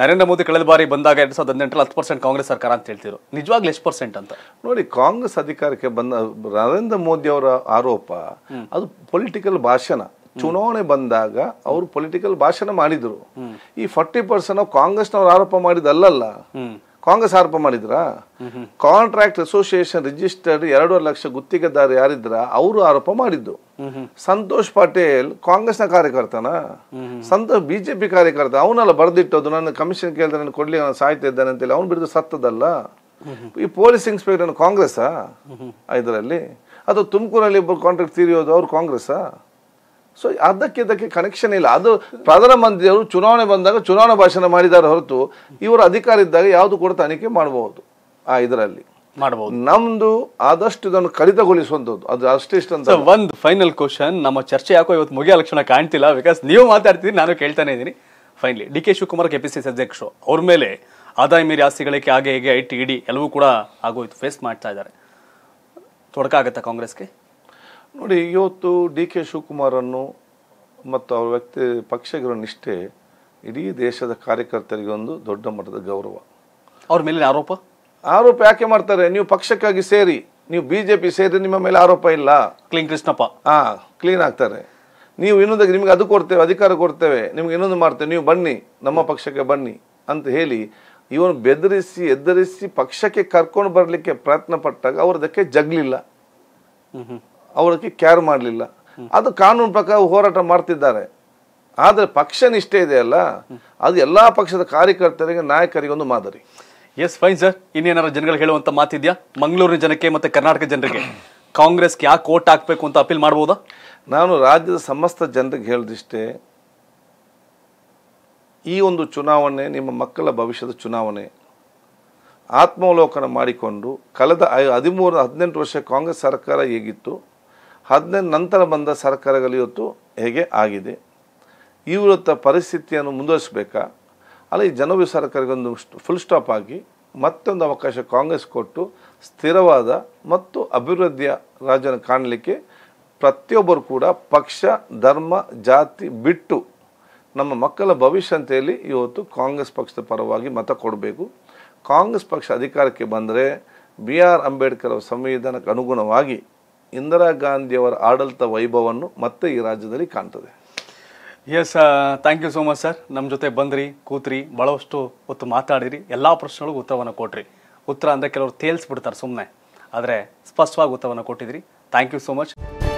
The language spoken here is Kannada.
ನರೇಂದ್ರ ಮೋದಿ ಕಳೆದ ಬಾರಿ ಬಂದಾಗ ಎರಡು ಸಾವಿರದ ಹದಿನೆಂಟರಲ್ಲಿ ಹತ್ತು ಪರ್ಸೆಂಟ್ ಕಾಂಗ್ರೆಸ್ ಸರ್ಕಾರ ಅಂತ ಹೇಳ್ತಿದ್ರು ನಿಜವಾಗ್ಲೂ ಎಷ್ಟು ಪರ್ಸೆಂಟ್ ಅಂತ ನೋಡಿ ಕಾಂಗ್ರೆಸ್ ಅಧಿಕಾರಕ್ಕೆ ಬಂದ ನರೇಂದ್ರ ಮೋದಿ ಅವರ ಆರೋಪ ಅದು ಪೊಲಿಟಿಕಲ್ ಭಾಷಣ ಚುನಾವಣೆ ಬಂದಾಗ ಅವರು ಪೊಲಿಟಿಕಲ್ ಭಾಷಣ ಮಾಡಿದ್ರು ಈ ಫಾರ್ಟಿ ಪರ್ಸೆಂಟ್ ಕಾಂಗ್ರೆಸ್ನವ್ರು ಆರೋಪ ಮಾಡಿದಲ್ಲಲ್ಲ ಕಾಂಗ್ರೆಸ್ ಆರೋಪ ಮಾಡಿದ್ರಾ ಕಾಂಟ್ರಾಕ್ಟ್ ಅಸೋಸಿಯೇಷನ್ ರಿಜಿಸ್ಟರ್ಡ್ ಎರಡೂವರೆ ಲಕ್ಷ ಗುತ್ತಿಗೆದಾರ ಯಾರಿದ್ರ ಅವರು ಆರೋಪ ಮಾಡಿದ್ದು ಸಂತೋಷ್ ಪಟೇಲ್ ಕಾಂಗ್ರೆಸ್ನ ಕಾರ್ಯಕರ್ತನ ಸಂತೋಷ್ ಬಿಜೆಪಿ ಕಾರ್ಯಕರ್ತ ಅವನಲ್ಲ ಬರೆದಿಟ್ಟೋದು ನನ್ನ ಕಮಿಷನ್ ಕೇಳಿದ್ರೆ ನಾನು ಕೊಡ್ಲಿ ಸಹಾಯ ಸಾಯ್ತಾ ಇದ್ದಾನೆ ಅಂತೇಳಿ ಅವ್ನು ಬಿಡಿದು ಸತ್ತದಲ್ಲ ಈ ಪೊಲೀಸ್ ಇನ್ಸ್ಪೆಕ್ಟರ್ ಕಾಂಗ್ರೆಸ್ ಇದರಲ್ಲಿ ಅದು ತುಮಕೂರಲ್ಲಿ ಇಬ್ಬರು ಕಾಂಟ್ರಾಕ್ಟ್ ತೀರಿಯೋದು ಅವ್ರು ಕಾಂಗ್ರೆಸ್ ಸೊ ಅದಕ್ಕೆ ಇದಕ್ಕೆ ಕನೆಕ್ಷನ್ ಇಲ್ಲ ಅದು ಪ್ರಧಾನಮಂತ್ರಿಯವರು ಚುನಾವಣೆ ಬಂದಾಗ ಚುನಾವಣಾ ಭಾಷಣ ಮಾಡಿದ್ದಾರೆ ಹೊರತು ಇವರು ಅಧಿಕಾರ ಇದ್ದಾಗ ಯಾವುದು ಕೂಡ ತನಿಖೆ ಮಾಡಬಹುದು ಆ ಇದರಲ್ಲಿ ಮಾಡಬಹುದು ನಮ್ದು ಆದಷ್ಟು ಇದನ್ನು ಕಡಿತಗೊಳಿಸುವಂತದ್ದು ಅದು ಇಷ್ಟ ಒಂದು ಫೈನಲ್ ಕ್ವಶನ್ ನಮ್ಮ ಚರ್ಚೆ ಯಾಕೋ ಇವತ್ತು ಮುಗಿಯ ಲಕ್ಷಣ ಕಾಣ್ತಿಲ್ಲ ಬಿಕಾಸ್ ನೀವು ಮಾತಾಡ್ತೀನಿ ನಾನು ಕೇಳ್ತಾನೆ ಇದ್ದೀನಿ finally D K Shivakumar K P C ಅಧ್ಯಕ್ಷರು ಅವ್ರ ಮೇಲೆ ಆದಾಯ ಮೀರಿ ಆಸ್ತಿಗಳಿಗೆ ಹಾಗೆ ಹೇಗೆ ಐ ಟಿ ಇಡಿ ಎಲ್ಲವೂ ಕೂಡ ಆಗೋಯ್ತು ಫೇಸ್ ಮಾಡ್ತಾ ಇದ್ದಾರೆ ತೊಡಕಾಗತ್ತಾ ಕಾಂಗ್ರೆಸ್ಗೆ ನೋಡಿ ಇವತ್ತು ಡಿ ಕೆ ಶಿವಕುಮಾರನ್ನು ಮತ್ತು ಅವರ ವ್ಯಕ್ತಿ ಪಕ್ಷಗಳ ನಿಷ್ಠೆ ಇಡೀ ದೇಶದ ಕಾರ್ಯಕರ್ತರಿಗೆ ಒಂದು ದೊಡ್ಡ ಮಟ್ಟದ ಗೌರವ ಅವ್ರ ಮೇಲಿನ ಆರೋಪ ಆರೋಪ ಯಾಕೆ ಮಾಡ್ತಾರೆ ನೀವು ಪಕ್ಷಕ್ಕಾಗಿ ಸೇರಿ ನೀವು ಬಿ ಜೆ ಪಿ ಸೇರಿ ನಿಮ್ಮ ಮೇಲೆ ಆರೋಪ ಇಲ್ಲ ಕ್ಲೀನ್ ಕೃಷ್ಣಪ್ಪ ಹಾಂ ಕ್ಲೀನ್ ಆಗ್ತಾರೆ ನೀವು ಇನ್ನೊಂದಕ್ಕೆ ನಿಮಗೆ ಅದು ಕೊಡ್ತೇವೆ ಅಧಿಕಾರ ಕೊಡ್ತೇವೆ ನಿಮ್ಗೆ ಇನ್ನೊಂದು ಮಾಡ್ತೇವೆ ನೀವು ಬನ್ನಿ ನಮ್ಮ ಪಕ್ಷಕ್ಕೆ ಬನ್ನಿ ಅಂತ ಹೇಳಿ ಇವನು ಬೆದರಿಸಿ ಎದ್ದರಿಸಿ ಪಕ್ಷಕ್ಕೆ ಕರ್ಕೊಂಡು ಬರಲಿಕ್ಕೆ ಪ್ರಯತ್ನ ಪಟ್ಟಾಗ ಅವ್ರದಕ್ಕೆ ಜಗ್ಲಿಲ್ಲ ಅವರಕ್ಕೆ ಕ್ಯಾರ್ ಮಾಡಲಿಲ್ಲ ಅದು ಕಾನೂನು ಪ್ರಕಾರ ಹೋರಾಟ ಮಾಡ್ತಿದ್ದಾರೆ ಆದರೆ ಪಕ್ಷ ನಿಷ್ಠೆ ಇದೆಯಲ್ಲ ಅದು ಎಲ್ಲ ಪಕ್ಷದ ಕಾರ್ಯಕರ್ತರಿಗೆ ನಾಯಕರಿಗೆ ಒಂದು ಮಾದರಿ ಎಸ್ ಫೈನ್ ಸರ್ ಇನ್ನೇನಾದ್ರು ಜನಗಳು ಹೇಳುವಂತ ಮಾತಿದ್ಯಾ ಮಂಗಳೂರಿನ ಜನಕ್ಕೆ ಮತ್ತೆ ಕರ್ನಾಟಕ ಜನರಿಗೆ ಕಾಂಗ್ರೆಸ್ಗೆ ಯಾಕೆ ಓಟ್ ಹಾಕಬೇಕು ಅಂತ ಅಪೀಲ್ ಮಾಡ್ಬೋದಾ ನಾನು ರಾಜ್ಯದ ಸಮಸ್ತ ಜನರಿಗೆ ಹೇಳಿದಿಷ್ಟೇ ಈ ಒಂದು ಚುನಾವಣೆ ನಿಮ್ಮ ಮಕ್ಕಳ ಭವಿಷ್ಯದ ಚುನಾವಣೆ ಆತ್ಮಾವಲೋಕನ ಮಾಡಿಕೊಂಡು ಕಳೆದ ಐ ಹದಿಮೂರು ಹದಿನೆಂಟು ವರ್ಷ ಕಾಂಗ್ರೆಸ್ ಸರ್ಕಾರ ಹೇಗಿತ್ತು ಹದಿನೈದು ನಂತರ ಬಂದ ಸರ್ಕಾರಗಳು ಇವತ್ತು ಹೇಗೆ ಆಗಿದೆ ಇವರತ್ತ ಪರಿಸ್ಥಿತಿಯನ್ನು ಮುಂದುವರಿಸಬೇಕಾ ಅಲ್ಲ ಈ ಜನವಿ ಒಂದು ಫುಲ್ ಸ್ಟಾಪ್ ಆಗಿ ಮತ್ತೊಂದು ಅವಕಾಶ ಕಾಂಗ್ರೆಸ್ ಕೊಟ್ಟು ಸ್ಥಿರವಾದ ಮತ್ತು ಅಭಿವೃದ್ಧಿಯ ರಾಜ್ಯನ ಕಾಣಲಿಕ್ಕೆ ಪ್ರತಿಯೊಬ್ಬರು ಕೂಡ ಪಕ್ಷ ಧರ್ಮ ಜಾತಿ ಬಿಟ್ಟು ನಮ್ಮ ಮಕ್ಕಳ ಭವಿಷ್ಯ ಅಂತ ಇವತ್ತು ಕಾಂಗ್ರೆಸ್ ಪಕ್ಷದ ಪರವಾಗಿ ಮತ ಕೊಡಬೇಕು ಕಾಂಗ್ರೆಸ್ ಪಕ್ಷ ಅಧಿಕಾರಕ್ಕೆ ಬಂದರೆ ಬಿ ಆರ್ ಅಂಬೇಡ್ಕರ್ ಅವರ ಸಂವಿಧಾನಕ್ಕೆ ಅನುಗುಣವಾಗಿ ಇಂದಿರಾ ಗಾಂಧಿಯವರ ಆಡಳಿತ ವೈಭವವನ್ನು ಮತ್ತೆ ಈ ರಾಜ್ಯದಲ್ಲಿ ಕಾಣ್ತದೆ yes thank you so much sir ನಮ್ಮ ಜೊತೆ ಬಂದ್ರಿ ಕೂತ್ರಿ ಬಹಳಷ್ಟು ಹೊತ್ತು ಮಾತಾಡಿರಿ ಎಲ್ಲ ಪ್ರಶ್ನೆಗಳಿಗೂ ಉತ್ತರವನ್ನು ಕೊಟ್ರಿ ಉತ್ತರ ಅಂದರೆ ಕೆಲವರು ತೇಲ್ಸ್ಬಿಡ್ತಾರೆ ಸುಮ್ಮನೆ ಆದರೆ ಸ್ಪಷ್ಟವಾಗಿ ಉತ್ತರವನ್ನು ಕೊಟ್ಟಿದ್ರಿ ಥ್ಯಾಂಕ್ ಯು ಸೋ ಮಚ್